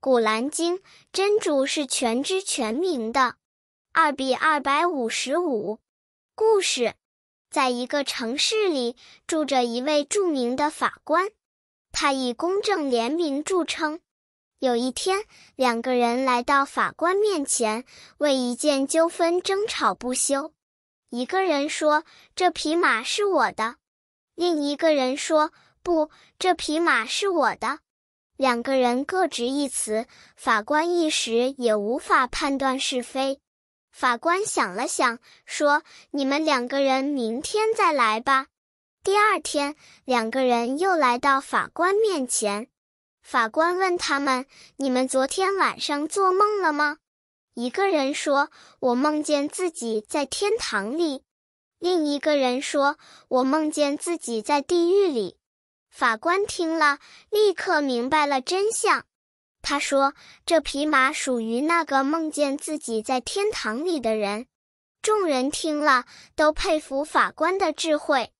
《古兰经》真主是全知全明的。二比二百五十五。故事：在一个城市里，住着一位著名的法官，他以公正廉明著称。有一天，两个人来到法官面前，为一件纠纷争吵不休。一个人说：“这匹马是我的。”另一个人说：“不，这匹马是我的。”两个人各执一词，法官一时也无法判断是非。法官想了想，说：“你们两个人明天再来吧。”第二天，两个人又来到法官面前。法官问他们：“你们昨天晚上做梦了吗？”一个人说：“我梦见自己在天堂里。”另一个人说：“我梦见自己在地狱里。”法官听了，立刻明白了真相。他说：“这匹马属于那个梦见自己在天堂里的人。”众人听了，都佩服法官的智慧。